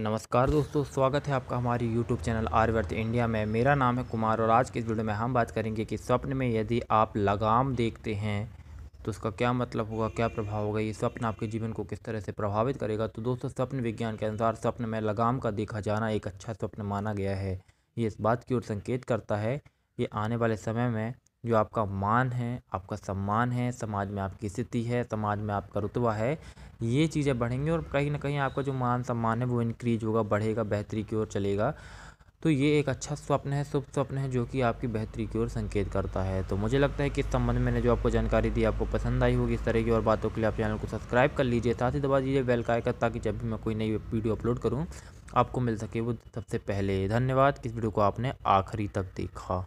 नमस्कार दोस्तों स्वागत है आपका हमारी YouTube चैनल आर्यवर्त इंडिया में मेरा नाम है कुमार और आज के इस वीडियो में हम बात करेंगे कि स्वप्न में यदि आप लगाम देखते हैं तो उसका क्या मतलब होगा क्या प्रभाव होगा ये स्वप्न आपके जीवन को किस तरह से प्रभावित करेगा तो दोस्तों स्वप्न विज्ञान के अनुसार स्वप्न में लगाम का देखा जाना एक अच्छा स्वप्न माना गया है ये इस बात की ओर संकेत करता है ये आने वाले समय में जो आपका मान है आपका सम्मान है समाज में आपकी स्थिति है समाज में आपका रुतबा है ये चीज़ें बढ़ेंगी और कहीं ना कहीं आपका जो मान सम्मान है वो इनक्रीज होगा बढ़ेगा बेहतरी की ओर चलेगा तो ये एक अच्छा स्वप्न है शुभ स्वप्न है जो कि आपकी बेहतरी की ओर संकेत करता है तो मुझे लगता है कि इस संबंध में मैंने जो आपको जानकारी दी आपको पसंद आई होगी इस तरह की और बातों के लिए आप चैनल को सब्सक्राइब कर लीजिए साथ ही दबा दीजिए बेल का आइकन ताकि जब भी मैं कोई नई वीडियो अपलोड करूँ आपको मिल सके वो सबसे पहले धन्यवाद किस वीडियो को आपने आखिरी तक देखा